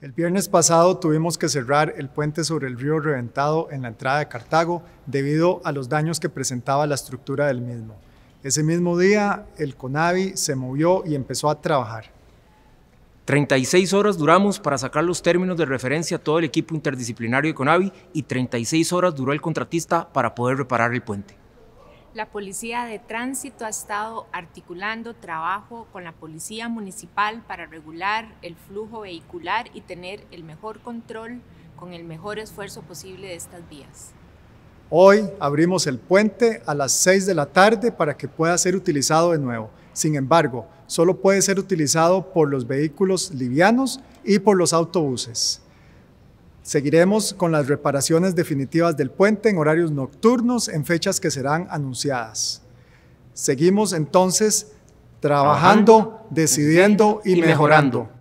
El viernes pasado tuvimos que cerrar el puente sobre el río Reventado en la entrada de Cartago debido a los daños que presentaba la estructura del mismo. Ese mismo día el CONAVI se movió y empezó a trabajar. 36 horas duramos para sacar los términos de referencia a todo el equipo interdisciplinario de CONAVI y 36 horas duró el contratista para poder reparar el puente. La Policía de Tránsito ha estado articulando trabajo con la Policía Municipal para regular el flujo vehicular y tener el mejor control con el mejor esfuerzo posible de estas vías. Hoy abrimos el puente a las 6 de la tarde para que pueda ser utilizado de nuevo. Sin embargo, solo puede ser utilizado por los vehículos livianos y por los autobuses. Seguiremos con las reparaciones definitivas del puente en horarios nocturnos en fechas que serán anunciadas. Seguimos entonces trabajando, decidiendo y, mejorando.